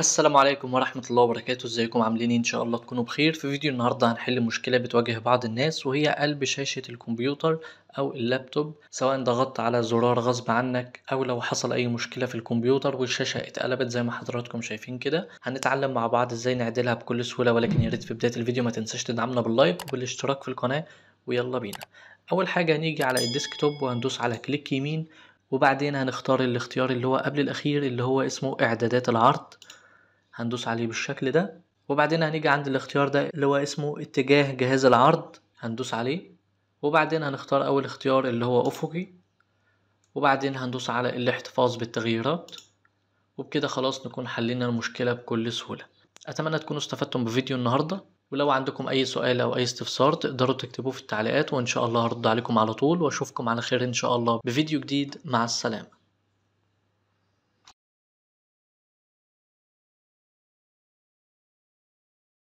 السلام عليكم ورحمة الله وبركاته ازيكم عاملين ايه؟ ان شاء الله تكونوا بخير في فيديو النهاردة هنحل مشكلة بتواجه بعض الناس وهي قلب شاشة الكمبيوتر او اللابتوب سواء ضغطت على زرار غصب عنك او لو حصل اي مشكلة في الكمبيوتر والشاشة اتقلبت زي ما حضراتكم شايفين كده هنتعلم مع بعض ازاي نعدلها بكل سهولة ولكن يا ريت في بداية الفيديو ما تنساش تدعمنا باللايك وبالاشتراك في القناة ويلا بينا اول حاجة هنيجي على الديسكتوب وهندوس على كليك يمين وبعدين هنختار الاختيار اللي هو قبل الاخير اللي هو اسمه اعدادات العرض هندوس عليه بالشكل ده وبعدين هنيجي عند الاختيار ده اللي هو اسمه اتجاه جهاز العرض هندوس عليه وبعدين هنختار اول اختيار اللي هو افقي وبعدين هندوس على الاحتفاظ بالتغييرات وبكده خلاص نكون حلينا المشكلة بكل سهولة أتمنى تكونوا استفدتم بفيديو النهاردة ولو عندكم أي سؤال أو أي استفسار تقدروا تكتبوه في التعليقات وإن شاء الله هرد عليكم على طول وأشوفكم على خير إن شاء الله بفيديو جديد مع السلامة